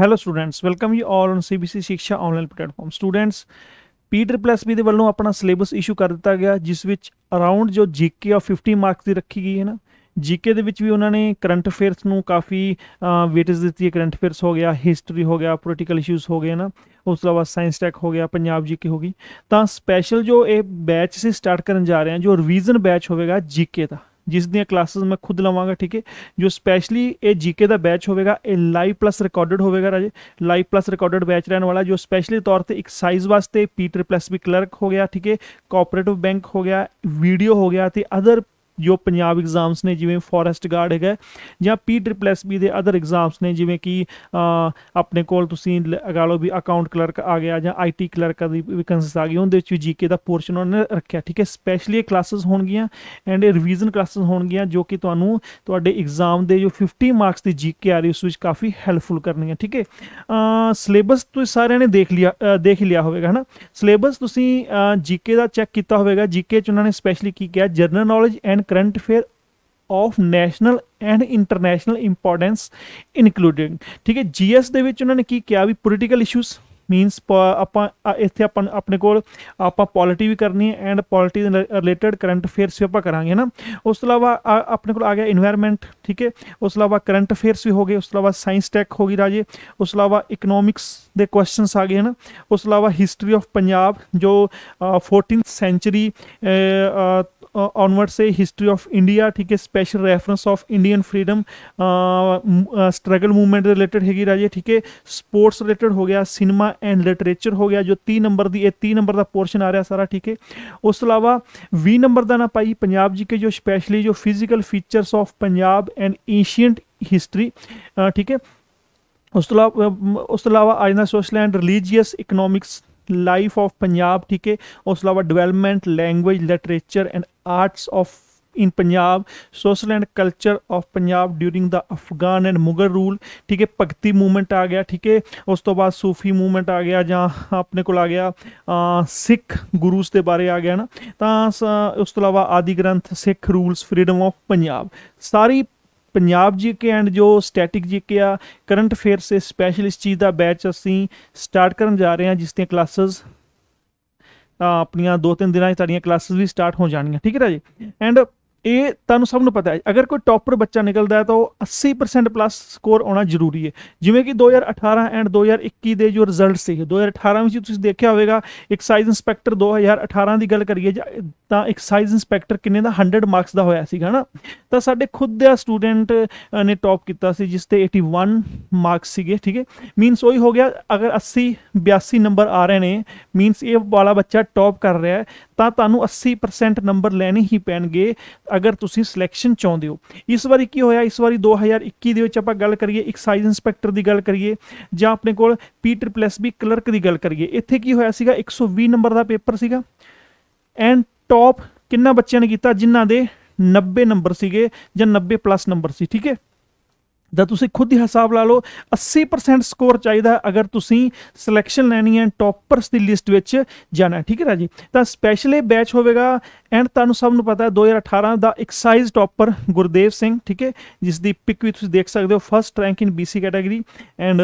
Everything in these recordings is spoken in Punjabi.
hello students welcome you all on CBC ਸਿੱਖਿਆ online platform students Peter plus ਵੀ ਦੇ ਵੱਲੋਂ ਆਪਣਾ ਸਿਲੇਬਸ ਇਸ਼ੂ ਕਰ ਦਿੱਤਾ ਗਿਆ ਜਿਸ ਵਿੱਚ ਅਰਾਊਂਡ ਜੋ ਜੀਕੇ ਆਫ 50 ਮਾਰਕਸ ਦੀ ਰੱਖੀ ਗਈ ਹੈ ਨਾ ਜੀਕੇ ਦੇ ਵਿੱਚ ਵੀ ਉਹਨਾਂ ਨੇ ਕਰੰਟ ਅਫੇਅਰਸ ਨੂੰ ਕਾਫੀ ਵੇਟੇਜ ਦਿੱਤੀ ਹੈ ਕਰੰਟ ਅਫੇਅਰਸ ਹੋ ਗਿਆ ਹਿਸਟਰੀ ਹੋ ਗਿਆ ਪੋਲੀਟੀਕਲ ਇਸ਼ੂਸ ਹੋ ਗਏ ਨਾ ਉਸ ਤੋਂ ਬਾਅਦ ਸਾਇੰਸ ਟੈਕ ਹੋ ਗਿਆ ਪੰਜਾਬ ਜੀਕੇ ਹੋ ਗਈ ਤਾਂ ਸਪੈਸ਼ਲ ਜੋ ਇਹ ਬੈਚ ਸੀ ਸਟਾਰਟ ਕਰਨ ਜਾ ਰਹੇ ਹਾਂ ਜੋ ਰਿਵੀਜ਼ਨ ਬੈਚ ਹੋਵੇਗਾ ਜੀਕੇ ਦਾ ਜਿਸ ਦੀਆਂ ਕਲਾਸਸ ਮੈਂ ਖੁਦ ਲਵਾਂਗਾ ਠੀਕ ਹੈ ਜੋ ਸਪੈਸ਼ਲੀ ਇਹ ਜੀਕੇ ਦਾ ਬੈਚ ਹੋਵੇਗਾ ਇਹ ਲਾਈਵ ਪਲੱਸ ਰਿਕਾਰਡਡ ਹੋਵੇਗਾ ਰਾਜੇ ਲਾਈਵ ਪਲੱਸ ਰਿਕਾਰਡਡ ਬੈਚ ਰਹਿਣ ਵਾਲਾ ਜੋ ਸਪੈਸ਼ਲੀ ਤੌਰ ਤੇ ਐਕਸਾਈਜ਼ ਵਾਸਤੇ P triple S B clerk ਹੋ ਗਿਆ ਠੀਕ ਹੈ ਕੋਆਪਰੇਟਿਵ ਬੈਂਕ ਹੋ ਗਿਆ ਵੀਡੀਓ ਹੋ ਗਿਆ ਤੇ ਅਦਰ ਜੋ ਪੰਜਾਬ ਐਗਜ਼ਾਮਸ ਨੇ ਜਿਵੇਂ ਫੋਰੈਸਟ ਗਾਰਡ ਹੈਗਾ ਜਾਂ ਪੀ ਟ੍ਰਿਪਲ ਐਸ ਬੀ ਦੇ ਅਦਰ ਐਗਜ਼ਾਮਸ ਨੇ ਜਿਵੇਂ ਕਿ ਆਪਣੇ ਕੋਲ ਤੁਸੀਂ ਅਗਾ ਲੋ ਵੀ ਅਕਾਊਂਟ ਕਲਰਕ ਆ ਗਿਆ ਜਾਂ ਆਈਟੀ ਕਲਰਕ ਦੀ ਵੈਕੈਂਸੀਸ ਆ ਗਈ ਉਹਦੇ ਵਿੱਚ ਵੀ ਜੀਕੇ ਦਾ ਪੋਰਸ਼ਨ ਉਹਨਾਂ ਨੇ ਰੱਖਿਆ ਠੀਕ ਹੈ ਸਪੈਸ਼ਲੀ ਕਲਾਸਸ ਹੋਣਗੀਆਂ ਐਂਡ ਇਹ ਰਿਵੀਜ਼ਨ ਕਲਾਸਸ ਹੋਣਗੀਆਂ ਜੋ ਕਿ ਤੁਹਾਨੂੰ ਤੁਹਾਡੇ ਐਗਜ਼ਾਮ ਦੇ ਜੋ 50 ਮਾਰਕਸ ਦੀ ਜੀਕੇ ਆ ਰਹੀ ਉਸ ਵਿੱਚ ਕਾਫੀ ਹੈਲਪਫੁਲ ਕਰਨੀਆਂ ਠੀਕ ਹੈ ਸਿਲੇਬਸ ਤੁਸੀਂ ਸਾਰਿਆਂ ਨੇ ਦੇਖ ਲਿਆ ਦੇਖ ਲਿਆ ਹੋਵੇਗਾ ਹਨਾ ਸਿਲੇਬਸ ਤੁਸੀਂ ਜੀਕੇ ਦਾ ਚੈੱਕ ਕੀਤਾ ਹੋਵੇਗਾ ਜੀਕੇ ਚ ਉਹਨਾਂ ਨੇ ਸਪੈਸ਼ਲੀ ਕੀ ਕਿਹਾ general knowledge and current affair of national and international importance including ठीक है जी एस उन्होंने की क्या भी पोलीटिकल इशूज मीनस प आप इतने अपन अपने को पॉलिटी भी करनी है and polity related current affair भी आप करा है ना उस तो अलावा अपने को आ गया इनवायरमेंट ठीक है उस तो अलावा करंट अफेयरस भी हो गए उस तो अलावा साइंस टैक होगी राजे उस अलावा इकनोमिक्स ਦੇ ਕੁਐਸਚਨਸ आ गए हैं उस ਤੋਂ ਇਲਾਵਾ ਹਿਸਟਰੀ ਆਫ ਪੰਜਾਬ ਜੋ 14th ऑनवर्ड से हिस्टरी ऑफ इंडिया ठीक है special reference of Indian freedom struggle movement related हैगी राजे ठीक है स्पोर्ट्स रिलेटेड हो गया सिनेमा एंड लिटरेचर हो गया जो तीह नंबर की तीन नंबर का पोर्शन आ रहा सारा ठीक है उस अलावा भी नंबर का ना पाई पंजाब जी के जो स्पैशली जो physical features of Punjab and ancient history ठीक है ਉਸ ਤੋਂ ਇਲਾਵਾ ਉਸ ਤੋਂ ਇਲਾਵਾ ਆਇਨਾ social and religious economics life of Punjab ਠੀਕ ਹੈ ਉਸ ਤੋਂ ਇਲਾਵਾ development language literature and arts of in Punjab social and culture of Punjab during the Afghan and Mughal rule ਠੀਕ ਹੈ ਭਗਤੀ ਮੂਵਮੈਂਟ ਆ ਗਿਆ ਠੀਕ ਹੈ ਉਸ ਤੋਂ ਬਾਅਦ ਸੂਫੀ ਮੂਵਮੈਂਟ ਆ ਗਿਆ ਜਾਂ ਆਪਣੇ ਕੋਲ ਆ ਗਿਆ ਸਿੱਖ ਗੁਰੂਸ ਦੇ ਬਾਰੇ ਆ ਗਿਆ ਨਾ ਤਾਂ ਉਸ ਤੋਂ ਇਲਾਵਾ Adi Granth Sikh rules freedom of Punjab ਸਾਰੀ ਪੰਜਾਬ ਜੀਕੇ ਐਂਡ ਜੋ ਸਟੈਟਿਕ ਜੀਕੇ ਆ ਕਰੰਟ ਅਫੇਅਰਸ ਸੇ ਸਪੈਸ਼ਲਿਸਟ ਚੀਜ਼ ਦਾ ਬੈਚ ਅਸੀਂ ਸਟਾਰਟ ਕਰਨ ਜਾ ਰਹੇ ਹਾਂ ਜਿਸ ਦੀਆਂ ਕਲਾਸਸ ਆ ਆਪਣੀਆਂ ਦੋ ਤਿੰਨ ਦਿਨਾਂ 'ਚ ਤੁਹਾਡੀਆਂ ਕਲਾਸਸ ਵੀ ਸਟਾਰਟ ਹੋ ਜਾਣੀਆਂ ਠੀਕ ਹੈ ਜੀ ਐਂਡ ਇਹ ਤੁਹਾਨੂੰ ਸਭ ਨੂੰ ਪਤਾ ਹੈ ਅਗਰ ਕੋਈ ਟੌਪਰ ਬੱਚਾ ਨਿਕਲਦਾ ਹੈ ਤਾਂ ਉਹ 80% ਪਲੱਸ ਸਕੋਰ ਆਉਣਾ ਜ਼ਰੂਰੀ ਹੈ ਜਿਵੇਂ ਕਿ 2018 ਐਂਡ 2021 ਦੇ ਜੋ ਰਿਜ਼ਲਟ ਸੀ 2018 ਵਿੱਚ ਤੁਸੀਂ ਦੇਖਿਆ ਹੋਵੇਗਾ ਐਕਸਾਈਜ਼ ਇਨਸਪੈਕਟਰ 2018 ਦੀ ਗੱਲ ਕਰੀਏ ਤਾਂ ਐਕਸਾਈਜ਼ ਇਨਸਪੈਕਟਰ ਕਿੰਨੇ ਦਾ 100 ਮਾਰਕਸ ਦਾ ਹੋਇਆ ਸੀਗਾ ਨਾ ਤਾਂ ਸਾਡੇ ਖੁਦ ਦੇ ਸਟੂਡੈਂਟ ਨੇ ਟੌਪ ਕੀਤਾ ਸੀ ਜਿਸ ਤੇ 81 ਮਾਰਕਸ ਸੀਗੇ ਠੀਕ ਹੈ ਮੀਨਸ ਉਹੀ ਹੋ ਗਿਆ ਅਗਰ 80 82 ਨੰਬਰ ਆ ਰਹੇ ਨੇ ਮੀਨਸ ਇਹ ਵਾਲਾ ਬੱਚਾ ਟੌਪ ਕਰ ਰਿਹਾ ਹੈ ਤਾਂ ਤੁਹਾਨੂੰ 80% ਨੰਬਰ ਲੈਣੇ ਹੀ ਪੈਣਗੇ ਅਗਰ ਤੁਸੀਂ ਸਿਲੈਕਸ਼ਨ ਚਾਹੁੰਦੇ ਹੋ ਇਸ ਵਾਰੀ ਕੀ ਹੋਇਆ ਇਸ ਵਾਰੀ 2021 ਦੇ ਵਿੱਚ ਆਪਾਂ ਗੱਲ ਕਰੀਏ ਐਕਸਾਈਜ਼ ਇਨਸਪੈਕਟਰ ਦੀ ਗੱਲ ਕਰੀਏ ਜਾਂ ਆਪਣੇ ਕੋਲ ਟ੍ਰਿਪਲ ਐਸ ਵੀ ਕਲਰਕ ਦੀ ਗੱਲ ਕਰੀਏ ਇੱਥੇ ਕੀ ਹੋਇਆ ਸੀਗਾ 120 ਨੰਬਰ ਦਾ ਪੇਪਰ ਸੀਗਾ ਐਂਡ ਟੌਪ ਕਿੰਨਾ ਬੱਚਿਆਂ ਨੇ ਕੀਤਾ ਜਿਨ੍ਹਾਂ ਦੇ 90 ਨੰਬਰ ਸੀਗੇ ਜਾਂ 90 ਪਲੱਸ ਨੰਬਰ ਸੀ ਠੀਕ ਹੈ ਦਾ ਤੁਸੀਂ ਖੁਦ ਹੀ ਹਿਸਾਬ ਲਾ ਲਓ 80% ਸਕੋਰ ਚਾਹੀਦਾ ਅਗਰ ਤੁਸੀਂ ਸਿਲੈਕਸ਼ਨ ਲੈਣੀ ਹੈ ਟੌਪਰਸ ਦੀ ਲਿਸਟ ਵਿੱਚ ਜਾਣਾ ਠੀਕ ਹੈ ਜੀ ਤਾਂ ਸਪੈਸ਼ਲ ਇਹ ਬੈਚ ਹੋਵੇਗਾ ਐਂਡ ਤੁਹਾਨੂੰ ਸਭ ਨੂੰ ਪਤਾ 2018 ਦਾ ਐਕਸਾਈਜ਼ ਟੌਪਰ ਗੁਰਦੇਵ ਸਿੰਘ ਠੀਕ ਹੈ ਜਿਸ ਦੀ ਪਿਕ ਵੀ ਤੁਸੀਂ ਦੇਖ ਸਕਦੇ ਹੋ first rank in BC category and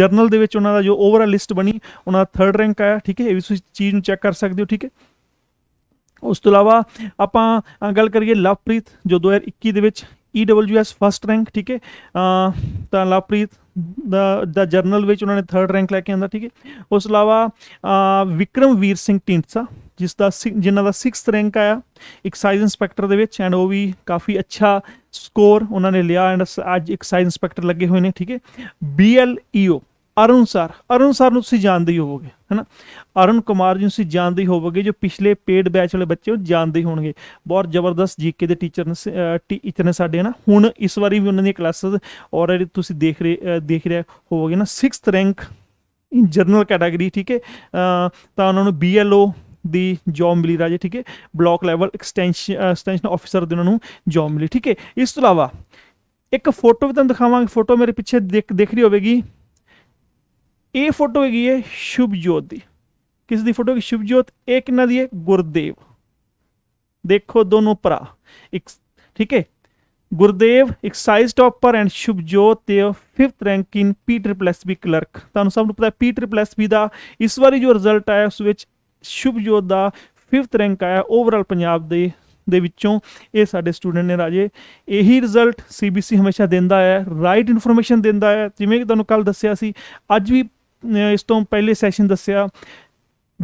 general ਦੇ ਵਿੱਚ ਉਹਨਾਂ ਦਾ ਜੋ ਓਵਰਆਲ ਲਿਸਟ ਬਣੀ ਉਹਨਾਂ ਦਾ ਥਰਡ ਰੈਂਕ ਆਇਆ ਠੀਕ ਹੈ ਇਹ ਵੀ ਤੁਸੀਂ ਚੀਜ਼ ਨੂੰ ਚੈੱਕ ਕਰ ਸਕਦੇ ਹੋ ਠੀਕ ਹੈ ਉਸ ਤੋਂ ਇਲਾਵਾ ਆਪਾਂ ਗੱਲ ਕਰੀਏ ਲਵਪ੍ਰੀਤ ਜੋ 2021 ਦੇ ਵਿੱਚ EWS ਫਰਸਟ ਰੈਂਕ ਠੀਕ ਹੈ ਤਾਂ ਲਵਪ੍ਰੀਤ ਦਾ ਦਾ ਜਰਨਲ ਵਿੱਚ ਉਹਨਾਂ ਨੇ ਥਰਡ ਰੈਂਕ ਲੈ ਕੇ ਆਂਦਾ ਠੀਕ ਹੈ ਉਸ ਇਲਾਵਾ ਵਿਕਰਮਵੀਰ ਸਿੰਘ ਟਿੰਟਸਾ ਜਿਸ ਦਾ ਜਿਨ੍ਹਾਂ ਦਾ 6th ਰੈਂਕ ਆਇਆ ਐਕਸਾਈਜ਼ ਇਨਸਪੈਕਟਰ ਦੇ ਵਿੱਚ ਐਂਡ ਉਹ ਵੀ ਕਾਫੀ ਅੱਛਾ ਸਕੋਰ ਉਹਨਾਂ ਨੇ ਲਿਆ ਐਂਡ ਅੱਜ ਐਕਸਾਈਜ਼ ਇਨਸਪੈਕਟਰ ਲੱਗੇ ਹੋਏ ਨੇ ਠੀਕ ਹੈ BLEO Arun sir Arun sir ਨੂੰ ਤੁਸੀਂ ਜਾਣਦੇ ਹੀ ਹੋਵੋਗੇ ਹੈਨਾ ਅਰੁਣ ਕੁਮਾਰ ਜੀ ਨੂੰ ਤੁਸੀਂ ਜਾਣਦੇ ਹੀ ਹੋਵੋਗੇ ਜੋ ਪਿਛਲੇ ਪੇਡ ਬੈਚ ਵਾਲੇ ਬੱਚੇ ਉਹ ਜਾਣਦੇ ਹੋਣਗੇ ਬਹੁਤ ਜ਼ਬਰਦਸਤ ਜੀਕੇ ਦੇ ਟੀਚਰ ਨੇ ਇਤਨੇ ਸਾਡੇ ਹੈਨਾ ਹੁਣ ਇਸ ਵਾਰੀ ਵੀ ਉਹਨਾਂ ਦੀਆਂ ਕਲਾਸਸ ਆਲਰੇਡੀ ਤੁਸੀਂ ਦੇਖ ਰਹੇ ਦੇਖ ਰਿਹਾ ਹੋਵੋਗੇ ਨਾ 6th ਰੈਂਕ ਇਨ ਜਰਨਲ ਕੈਟਾਗਰੀ ਠੀਕ ਹੈ ਤਾਂ ਉਹਨਾਂ ਨੂੰ ਬੀਐਲਓ ਦੀ ਜੌਬ ਮਿਲੀ ਰਾਜੇ ਠੀਕ ਹੈ block level extension extension officer ਦੇ ਉਹਨਾਂ ਨੂੰ ਜੌਬ ਮਿਲੀ ਠੀਕ ਹੈ ਇਸ ਤੋਂ ਇਲਾਵਾ ਇੱਕ ਫੋਟੋ ਵੀ ਤੁਹਾਨੂੰ ਦਿਖਾਵਾਂਗੇ ਫੋਟੋ ਮੇਰੇ ਪਿੱਛੇ ਦੇਖ ਦੇਖ ਰਹੀ ਹੋਵੇਗੀ ਇਹ ਫੋਟੋ ਹੈਗੀ ਹੈ ਸ਼ੁਭਜੋਤ ਦੀ ਕਿਸ ਦੀ ਫੋਟੋ ਹੈ ਸ਼ੁਭਜੋਤ ਇਹ ਕਿੰਨਾ ਦੀ ਹੈ ਗੁਰਦੇਵ ਦੇਖੋ ਦੋਨੋਂ ਭਰਾ ਇੱਕ ਠੀਕ ਹੈ ਗੁਰਦੇਵ ਇੱਕ ਸਾਈਜ਼ ਟੌਪਰ ਐਂਡ ਸ਼ੁਭਜੋਤ ਦੇ 5th rank in P triple S B clerk ਤੁਹਾਨੂੰ ਸਭ ਨੂੰ ਪਤਾ ਹੈ ਪੀ ਟ੍ਰਿਪਲ ਐਸ ਬੀ ਦਾ ਇਸ ਵਾਰੀ ਜੋ ਰਿਜ਼ਲਟ ਆਇਆ ਉਸ ਵਿੱਚ ਸ਼ੁਭਜੋਤ ਦਾ 5th ਰੈਂਕ ਆਇਆ ਓਵਰਆਲ ਪੰਜਾਬ ਦੇ ਦੇ ਵਿੱਚੋਂ ਇਹ ਸਾਡੇ ਸਟੂਡੈਂਟ ਨੇ ਰਾਜੇ ਇਹੀ ਰਿਜ਼ਲਟ ਸੀਬੀਸੀ ਹਮੇਸ਼ਾ ਦਿੰਦਾ ਹੈ ਰਾਈਟ ਇਨਫੋਰਮੇਸ਼ਨ ਦਿੰਦਾ ਹੈ ਜਿਵੇਂ ਕਿ ਤੁਹਾਨੂੰ ਕੱਲ ਦੱਸਿਆ ਸੀ ਅੱਜ ਵੀ ਇਸ ਤੋਂ ਪਹਿਲੇ ਸੈਸ਼ਨ ਦੱਸਿਆ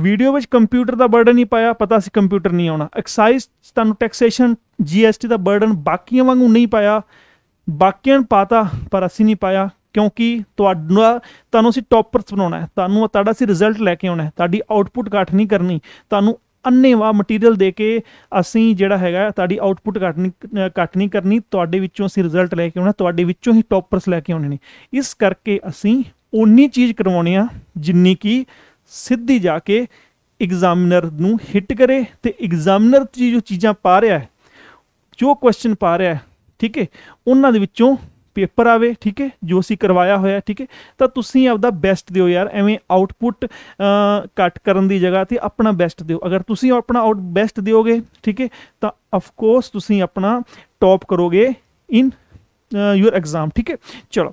ਵੀਡੀਓ ਵਿੱਚ ਕੰਪਿਊਟਰ ਦਾ ਬਰਡਨ ਹੀ ਪਾਇਆ ਪਤਾ ਸੀ ਕੰਪਿਊਟਰ ਨਹੀਂ ਆਉਣਾ ਐਕਸਾਈਜ਼ ਤੁਹਾਨੂੰ ਟੈਕਸੇਸ਼ਨ ਜੀਐਸਟੀ ਦਾ ਬਰਡਨ ਬਾਕੀਆਂ ਵਾਂਗੂ ਨਹੀਂ ਪਾਇਆ ਬਾਕੀਆਂ ਨੂੰ ਪਾਤਾ ਪਰ ਅਸੀਂ ਨਹੀਂ ਪਾਇਆ ਕਿਉਂਕਿ ਤੁਹਾਡਾ ਤੁਹਾਨੂੰ ਅਸੀਂ ਟੌਪਰਸ ਬਣਾਉਣਾ ਹੈ ਤੁਹਾਨੂੰ ਤੁਹਾਡਾ ਸੀ ਰਿਜ਼ਲਟ ਲੈ ਕੇ ਆਉਣਾ ਹੈ ਤੁਹਾਡੀ ਆਊਟਪੁੱਟ ਘੱਟ ਨਹੀਂ ਕਰਨੀ ਤੁਹਾਨੂੰ ਅੰਨੇਵਾ ਮਟੀਰੀਅਲ ਦੇ ਕੇ ਅਸੀਂ ਜਿਹੜਾ ਹੈਗਾ ਤੁਹਾਡੀ ਆਊਟਪੁੱਟ ਘੱਟ ਨਹੀਂ ਘੱਟ ਨਹੀਂ ਕਰਨੀ ਤੁਹਾਡੇ ਵਿੱਚੋਂ ਅਸੀਂ ਰਿਜ਼ਲਟ ਲੈ ਕੇ ਆਉਣਾ ਤੁਹਾਡੇ ਵਿੱਚੋਂ ਹੀ ਟੌਪਰਸ ਲੈ ਕੇ ਆਉਣੇ ਨੇ ਇਸ ਕਰਕੇ ਅਸੀਂ ਉਨੀ ਚੀਜ਼ ਕਰਵਾਉਣੀ ਆ ਜਿੰਨੀ ਕੀ ਸਿੱਧੀ ਜਾ ਕੇ ਐਗਜ਼ਾਮੀਨਰ ਨੂੰ ਹਿੱਟ ਕਰੇ ਤੇ ਐਗਜ਼ਾਮੀਨਰ ਜੀ ਜੋ ਚੀਜ਼ਾਂ ਪਾ ਰਿਹਾ ਹੈ ਜੋ ਕੁਐਸਚਨ ਪਾ ਰਿਹਾ ਹੈ ਠੀਕ ਹੈ ਉਹਨਾਂ ਦੇ ਵਿੱਚੋਂ ਪੇਪਰ ਆਵੇ ਠੀਕ ਹੈ ਜੋ ਅਸੀਂ ਕਰਵਾਇਆ ਹੋਇਆ ਠੀਕ ਹੈ ਤਾਂ ਤੁਸੀਂ ਆਪਦਾ ਬੈਸਟ ਦਿਓ ਯਾਰ ਐਵੇਂ ਆਊਟਪੁੱਟ ਕੱਟ ਕਰਨ ਦੀ ਜਗ੍ਹਾ ਤੇ ਆਪਣਾ ਬੈਸਟ ਦਿਓ ਅਗਰ ਤੁਸੀਂ ਆਪਣਾ ਆਊਟ ਬੈਸਟ ਦਿਓਗੇ ਠੀਕ ਹੈ ਤਾਂ ਆਫ ਕੋਰਸ ਤੁਸੀਂ ਆਪਣਾ ਟੌਪ ਕਰੋਗੇ ਇਨ ਯੂਰ ਐਗਜ਼ਾਮ ਠੀਕ ਹੈ ਚਲੋ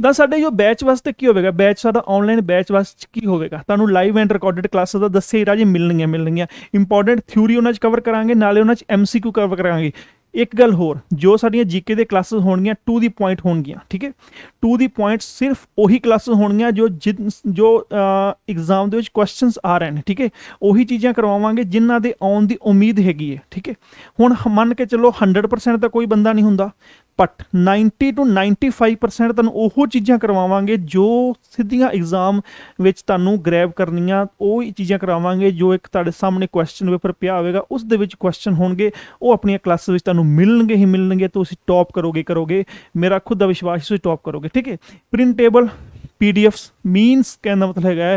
ਦਾ ਸਾਡੇ ਜੋ ਬੈਚ ਵਾਸਤੇ ਕੀ ਹੋਵੇਗਾ ਬੈਚ ਸਾਡਾ ਆਨਲਾਈਨ ਬੈਚ ਵਾਸਤੇ ਕੀ ਹੋਵੇਗਾ ਤੁਹਾਨੂੰ ਲਾਈਵ ਐਂਡ ਰਿਕਾਰਡਡ ਕਲਾਸਾਂ ਦਾ ਦੱਸੇ ਹੀ ਰਾਜੇ ਮਿਲਣਗੀਆਂ ਮਿਲਣਗੀਆਂ ਇੰਪੋਰਟੈਂਟ ਥਿਊਰੀ ਉਹਨਾਂ 'ਚ ਕਵਰ ਕਰਾਂਗੇ ਨਾਲੇ ਉਹਨਾਂ 'ਚ ਐਮਸੀਕਿਊ ਕਵਰ ਕਰਾਂਗੇ ਇੱਕ ਗੱਲ ਹੋਰ ਜੋ ਸਾਡੀਆਂ ਜੀਕੇ ਦੇ ਕਲਾਸਸ ਹੋਣਗੀਆਂ ਟੂ ਦੀ ਪੁਆਇੰਟ ਹੋਣਗੀਆਂ ਠੀਕ ਹੈ ਟੂ ਦੀ ਪੁਆਇੰਟ ਸਿਰਫ ਉਹੀ ਕਲਾਸਸ ਹੋਣਗੀਆਂ ਜੋ ਜੋ ਐਗਜ਼ਾਮ ਦੇ ਵਿੱਚ ਕੁਐਸਚਨਸ ਆ ਰਹੇ ਨੇ ਠੀਕ ਹੈ ਉਹੀ ਚੀਜ਼ਾਂ ਕਰਵਾਵਾਂਗੇ ਜਿਨ੍ਹਾਂ ਦੇ ਆਉਣ ਦੀ ਉਮੀਦ ਹੈਗੀ ਹੈ ਠੀਕ ਹੈ ਹੁਣ ਮੰਨ ਕੇ ਚੱਲੋ 100% ਤਾਂ ਕੋਈ ਬੰਦਾ ਨਹੀਂ ਹੁੰਦਾ ਬਟ 90 ਤੋਂ 95% ਤੁਹਾਨੂੰ ਉਹ ਚੀਜ਼ਾਂ ਕਰਵਾਵਾਂਗੇ ਜੋ ਸਿੱਧੀਆਂ ਐਗਜ਼ਾਮ ਵਿੱਚ ਤੁਹਾਨੂੰ ਗ੍ਰੈਬ ਕਰਨੀਆਂ ਉਹ ਹੀ ਚੀਜ਼ਾਂ ਕਰਵਾਵਾਂਗੇ ਜੋ ਇੱਕ ਤੁਹਾਡੇ ਸਾਹਮਣੇ ਕੁਐਸਚਨ ਪੇਪਰ ਪਿਆ ਹੋਵੇਗਾ ਉਸ ਦੇ ਵਿੱਚ ਕੁਐਸਚਨ ਹੋਣਗੇ ਉਹ ਆਪਣੀਆਂ ਕਲਾਸਾਂ ਵਿੱਚ ਤੁਹਾਨੂੰ ਮਿਲਣਗੇ ਹੀ ਮਿਲਣਗੇ ਤੁਸੀਂ ਟੌਪ ਕਰੋਗੇ ਕਰੋਗੇ ਮੇਰਾ ਖੁਦ ਦਾ ਵਿਸ਼ਵਾਸ ਤੁਸੀਂ ਟੌਪ ਕਰੋਗੇ ਠੀਕ ਹੈ ਪ੍ਰਿੰਟੇਬਲ ਪੀਡੀਐਫਸ ਮੀਨਸ ਕਹਿੰਦਾ ਮਤਲਬ ਹੈਗਾ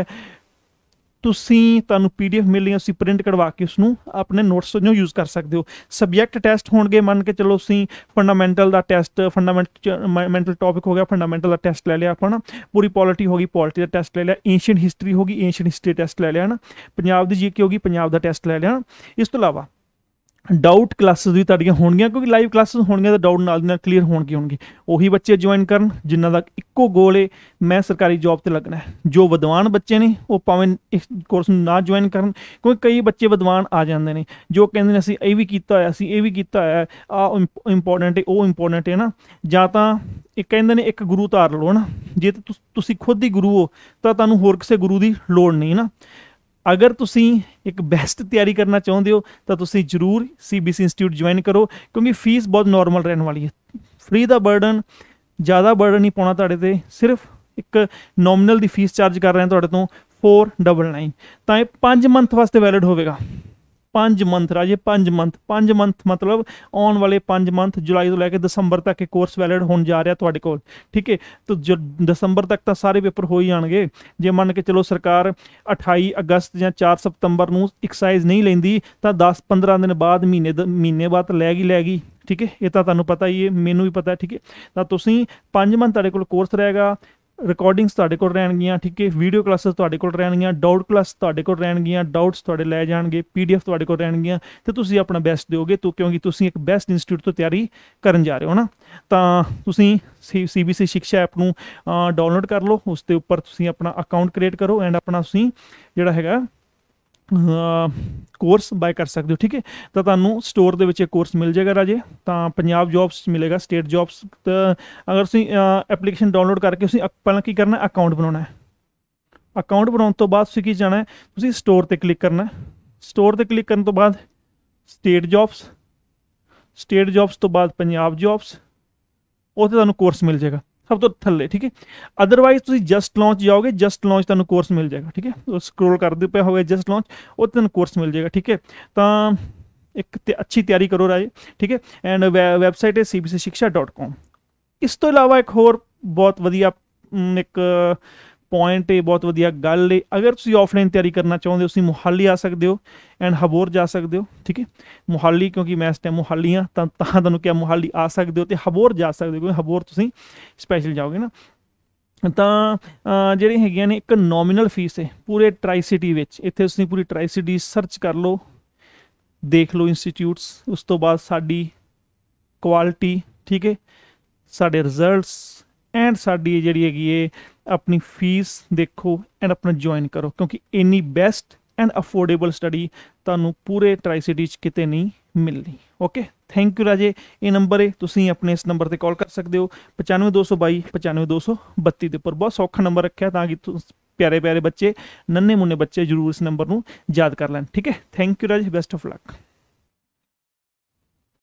ਤੁਸੀਂ ਤੁਹਾਨੂੰ ਪੀਡੀਐਫ ਮਿਲਣੀ ਅਸੀਂ ਪ੍ਰਿੰਟ ਕਢਵਾ ਕੇ ਉਸ ਨੂੰ ਆਪਣੇ ਨੋਟਸ ਨੂੰ ਯੂਜ਼ ਕਰ ਸਕਦੇ ਹੋ ਸਬਜੈਕਟ ਟੈਸਟ ਹੋਣਗੇ ਮੰਨ ਕੇ ਚਲੋ ਅਸੀਂ ਫੰਡਾਮੈਂਟਲ ਦਾ ਟੈਸਟ ਫੰਡਾਮੈਂਟਲ ਟੌਪਿਕ ਹੋ ਗਿਆ ਫੰਡਾਮੈਂਟਲ ਦਾ ਟੈਸਟ ਲੈ ਲਿਆ ਆਪਾਂ ਨਾ ਪੂਰੀ ਪੋਲਿਟੀ ਹੋ ਗਈ ਪੋਲਿਟੀ ਦਾ ਟੈਸਟ ਲੈ ਲਿਆ ਐਂਸ਼ੀਅੰਟ ਹਿਸਟਰੀ ਹੋ ਗਈ ਐਂਸ਼ੀਅੰਟ ਹਿਸਟਰੀ ਟੈਸਟ ਲੈ ਲਿਆ ਨਾ ਪੰਜਾਬ ਦੀ ਜੀਕੇ ਹੋ ਗਈ ਪੰਜਾਬ ਦਾ ਟੈਸਟ ਲੈ ਲਿਆ ਇਸ ਤੋਂ ਇਲਾਵਾ ਡਾਊਟ ਕਲਾਸਸ ਵੀ ਤੁਹਾਡੀਆਂ ਹੋਣਗੀਆਂ ਕਿਉਂਕਿ ਲਾਈਵ ਕਲਾਸਸ ਹੋਣਗੀਆਂ ਤਾਂ ਡਾਊਟ ਨਾਲ ਨਾਲ ਕਲੀਅਰ ਹੋਣਗੇ ਹੋਣਗੇ ਉਹੀ ਬੱਚੇ ਜੁਆਇਨ ਕਰਨ ਜਿਨ੍ਹਾਂ ਦਾ ਇੱਕੋ ਗੋਲ ਏ ਮੈਂ ਸਰਕਾਰੀ ਜੌਬ ਤੇ ਲੱਗਣਾ ਹੈ ਜੋ ਵਿਦਵਾਨ ਬੱਚੇ ਨੇ ਉਹ ਪਾਵੇਂ ਇਸ ਕੋਰਸ ਨੂੰ ਨਾ ਜੁਆਇਨ ਕਰਨ ਕਿਉਂਕਿ ਕਈ ਬੱਚੇ ਵਿਦਵਾਨ ਆ ਜਾਂਦੇ ਨੇ ਜੋ ਕਹਿੰਦੇ ਨੇ ਅਸੀਂ ਇਹ ਵੀ ਕੀਤਾ ਹੋਇਆ ਸੀ ਇਹ ਵੀ ਕੀਤਾ ਹੋਇਆ ਆ ਇੰਪੋਰਟੈਂਟ ਹੈ ਉਹ ਇੰਪੋਰਟੈਂਟ ਹੈ ਨਾ ਜਾਂ ਤਾਂ ਇਹ ਕਹਿੰਦੇ ਨੇ ਇੱਕ ਗੁਰੂ ਧਾਰ ਲਓ ਨਾ ਜੇ ਤੁਸੀਂ ਖੁਦ ਹੀ ਗੁਰੂ ਹੋ ਤਾਂ ਤੁਹਾਨੂੰ ਹੋਰ ਕਿਸੇ ਗੁਰੂ ਦੀ ਲੋੜ ਨਹੀਂ ਨਾ ਅਗਰ ਤੁਸੀਂ ਇੱਕ ਬੈਸਟ ਤਿਆਰੀ ਕਰਨਾ ਚਾਹੁੰਦੇ ਹੋ ਤਾਂ ਤੁਸੀਂ ਜਰੂਰ ਸੀਬੀਸੀ ਇੰਸਟੀਚਿਊਟ ਜੁਆਇਨ ਕਰੋ ਕਿਉਂਕਿ ਫੀਸ ਬਹੁਤ ਨਾਰਮਲ ਰਹਿਣ ਵਾਲੀ ਹੈ ਫ੍ਰੀ ਦਾ ਬਰਡਨ ਜ਼ਿਆਦਾ ਬਰਡਨ ਨਹੀਂ ਪਾਉਣਾ ਤੁਹਾਡੇ ਤੇ ਸਿਰਫ ਇੱਕ ਨੋਮੀਨਲ ਦੀ ਫੀਸ ਚਾਰਜ ਕਰ ਰਹੇ ਹਾਂ ਤੁਹਾਡੇ ਤੋਂ 499 ਤਾਂ ਇਹ 5 ਮੰਥ ਵਾਸਤੇ ਵੈਲਿਡ ਹੋਵੇਗਾ ਪੰਜ ਮੰਥ ਰਾਜੇ ਪੰਜ ਮੰਥ ਪੰਜ ਮੰਥ ਮਤਲਬ ਆਉਣ ਵਾਲੇ ਪੰਜ ਮੰਥ ਜੁਲਾਈ ਤੋਂ ਲੈ ਕੇ ਦਸੰਬਰ ਤੱਕ ਇਹ ਕੋਰਸ ਵੈਲਿਡ ਹੋਣ ਜਾ ਰਿਹਾ ਤੁਹਾਡੇ ਕੋਲ ਠੀਕ ਹੈ ਤਾਂ ਦਸੰਬਰ ਤੱਕ ਤਾਂ ਸਾਰੇ ਪੇਪਰ ਹੋ ਹੀ ਜਾਣਗੇ ਜੇ ਮੰਨ ਕੇ ਚਲੋ ਸਰਕਾਰ 28 ਅਗਸਤ ਜਾਂ 4 ਸਤੰਬਰ ਨੂੰ ਐਕਸਾਈਜ਼ ਨਹੀਂ ਲੈਂਦੀ ਤਾਂ 10 15 ਦਿਨ ਬਾਅਦ ਮਹੀਨੇ ਮਹੀਨੇ ਬਾਅਦ ਲੈ ਗਈ ਲੈ ਗਈ ਠੀਕ ਹੈ ਇਹ ਤਾਂ ਤੁਹਾਨੂੰ ਪਤਾ ਹੀ ਹੈ ਮੈਨੂੰ ਵੀ ਪਤਾ ਠੀਕ ਹੈ ਤਾਂ ਤੁਸੀਂ 5 ਮੰਥ ਤੁਹਾਡੇ ਕੋਲ ਕੋਰਸ ਰਹੇਗਾ ਰਿਕਾਰਡਿੰਗਸ ਤੁਹਾਡੇ ਕੋਲ ਰਹਿਣਗੀਆਂ ਠੀਕ ਹੈ ਵੀਡੀਓ ਕਲਾਸਸ ਤੁਹਾਡੇ ਕੋਲ ਰਹਿਣਗੀਆਂ ਡਾਊਟ ਕਲਾਸ ਤੁਹਾਡੇ ਕੋਲ ਰਹਿਣਗੀਆਂ ਡਾਊਟਸ ਤੁਹਾਡੇ ਲੈ ਜਾਣਗੇ ਪੀਡੀਐਫ ਤੁਹਾਡੇ ਕੋਲ ਰਹਿਣਗੀਆਂ ਤੇ ਤੁਸੀਂ ਆਪਣਾ ਬੈਸਟ ਦਿਓਗੇ ਤੋ ਕਿਉਂਕਿ ਤੁਸੀਂ ਇੱਕ ਬੈਸਟ ਇੰਸਟੀਚਿਊਟ ਤੋਂ ਤਿਆਰੀ ਕਰਨ ਜਾ ਰਹੇ ਹੋ ਨਾ ਤਾਂ ਤੁਸੀਂ ਸੀਬੀਸੀ ਸਿੱਖਿਆ ਐਪ ਨੂੰ ਡਾਊਨਲੋਡ ਕਰ ਲਓ ਉਸ ਦੇ ਉੱਪਰ ਤੁਸੀਂ ਆਪਣਾ ਅਕਾਊਂਟ ਕ੍ਰੀਏਟ ਕਰੋ ਐਂਡ ਆਪਣਾ ਤੁਸੀਂ ਜਿਹੜਾ ਹੈਗਾ ਕੋਰਸ ਬਾਈ ਕਰ ਸਕਦੇ ਹੋ ਠੀਕ ਹੈ ਤਾਂ ਤੁਹਾਨੂੰ ਸਟੋਰ ਦੇ ਵਿੱਚ ਇਹ ਕੋਰਸ ਮਿਲ ਜਾਏਗਾ ਰਾਜੇ ਤਾਂ ਪੰਜਾਬ ਜੌਬਸ ਮਿਲੇਗਾ ਸਟੇਟ ਜੌਬਸ ਅਗਰ ਤੁਸੀਂ ਐਪਲੀਕੇਸ਼ਨ ਡਾਊਨਲੋਡ ਕਰਕੇ ਤੁਸੀਂ ਪਹਿਲਾਂ ਕੀ ਕਰਨਾ ਅਕਾਊਂਟ ਬਣਾਉਣਾ ਹੈ ਅਕਾਊਂਟ ਬਣਾਉਣ ਤੋਂ ਬਾਅਦ ਤੁਸੀਂ ਕੀ ਜਾਣਾ ਹੈ ਤੁਸੀਂ ਸਟੋਰ ਤੇ ਕਲਿੱਕ ਕਰਨਾ ਹੈ ਸਟੋਰ ਤੇ ਕਲਿੱਕ ਕਰਨ ਤੋਂ ਬਾਅਦ ਸਟੇਟ ਜੌਬਸ ਸਟੇਟ ਜੌਬਸ ਤੋਂ ਬਾਅਦ ਪੰਜਾਬ ਜੌਬਸ ਉੱਥੇ ਤੁਹਾਨੂੰ ਕੋਰਸ ਮਿਲ ਜਾਏਗਾ ਸਭ ਤੋਂ ਥੱਲੇ ਠੀਕ ਹੈ ਅਦਰਵਾਈਜ਼ ਤੁਸੀਂ ਜਸਟ ਲਾਂਚ ਜਾਓਗੇ ਜਸਟ ਲਾਂਚ ਤੁਹਾਨੂੰ ਕੋਰਸ ਮਿਲ ਜਾਏਗਾ ਠੀਕ ਹੈ ਸਕਰੋਲ ਕਰਦੇ ਪਿਆ ਹੋਵੇ ਜਸਟ ਲਾਂਚ ਉਹ ਤੁਹਾਨੂੰ ਕੋਰਸ ਮਿਲ ਜਾਏਗਾ ਠੀਕ ਹੈ ਤਾਂ ਇੱਕ ਤੇ ਅੱਛੀ ਤਿਆਰੀ ਕਰੋ ਰਾਜੇ ਠੀਕ ਹੈ ਐਂਡ ਵੈਬਸਾਈਟ ਹੈ cbcshiksha.com ਇਸ ਤੋਂ ਇਲਾਵਾ ਇੱਕ ਹੋਰ ਬਹੁਤ ਵਧੀਆ ਇੱਕ ਪੁਆਇੰਟ ਹੈ ਬਹੁਤ ਵਧੀਆ ਗੱਲ ਹੈ ਅਗਰ ਤੁਸੀਂ ਆਫਲਾਈਨ ਤਿਆਰੀ ਕਰਨਾ ਚਾਹੁੰਦੇ ਹੋ ਤੁਸੀਂ ਮੁਹਾਲੀ ਆ ਸਕਦੇ ਹੋ ਐਂਡ ਹਬੋਰ ਜਾ ਸਕਦੇ ਹੋ ਠੀਕ ਹੈ ਮੁਹਾਲੀ ਕਿਉਂਕਿ ਮੈਂ ਇਸ ਟਾਈਮ ਮੁਹਾਲੀ ਆ ਤਾਂ ਤਾਂ ਤੁਹਾਨੂੰ ਕਿਹਾ ਮੁਹਾਲੀ ਆ ਸਕਦੇ ਹੋ ਤੇ ਹਬੋਰ ਜਾ ਸਕਦੇ ਹੋ ਕਿਉਂਕਿ ਹਬੋਰ ਤੁਸੀਂ ਸਪੈਸ਼ਲ ਜਾਓਗੇ ਨਾ ਤਾਂ ਜਿਹੜੀ ਹੈਗੀਆਂ ਨੇ ਇੱਕ ਨੋਮੀਨਲ ਫੀਸ ਹੈ ਪੂਰੇ ਟ੍ਰਾਈ ਸਿਟੀ ਵਿੱਚ ਇੱਥੇ ਤੁਸੀਂ ਪੂਰੀ ਟ੍ਰਾਈ ਸਿਟੀ ਸਰਚ ਕਰ ਲਓ ਦੇਖ ਲਓ ਇੰਸਟੀਚਿਊਟਸ ਉਸ ਤੋਂ ਬਾਅਦ ਸਾਡੀ ਕੁਆਲਿਟੀ ਠੀਕ ਹੈ ਸਾਡੇ ਰਿਜ਼ਲਟਸ ਐਂਡ ਸਾਡੀ ਜਿਹੜੀ ਹੈਗੀ ਏ ਆਪਣੀ ਫੀਸ ਦੇਖੋ ਐਂਡ ਆਪਣਾ ਜੁਆਇਨ ਕਰੋ ਕਿਉਂਕਿ ਇਨੀ ਬੈਸਟ ਐਂਡ ਅਫੋਰਡੇਬਲ ਸਟੱਡੀ ਤੁਹਾਨੂੰ ਪੂਰੇ ਟ੍ਰਾਈ ਸਿਟੀ 'ਚ ਕਿਤੇ ਨਹੀਂ ਮਿਲਣੀ ਓਕੇ ਥੈਂਕ ਯੂ ਰਾਜੇ ਇਹ ਨੰਬਰ ਹੈ ਤੁਸੀਂ ਆਪਣੇ ਇਸ ਨੰਬਰ ਤੇ ਕਾਲ ਕਰ ਸਕਦੇ ਹੋ 95222 95232 ਦੇ ਉੱਪਰ ਬਹੁਤ ਸੌਖਾ ਨੰਬਰ ਰੱਖਿਆ ਤਾਂ ਕਿ ਪਿਆਰੇ ਪਿਆਰੇ ਬੱਚੇ ਨੰਨੇ ਮੁੰਨੇ ਬੱਚੇ ਜਰੂਰ ਇਸ ਨੰਬਰ ਨੂੰ ਯਾਦ ਕਰ ਲੈਣ ਠੀਕ ਹੈ ਥੈਂਕ ਯੂ ਰਾਜੇ ਬੈਸਟ ਆਫ ਲੱਕ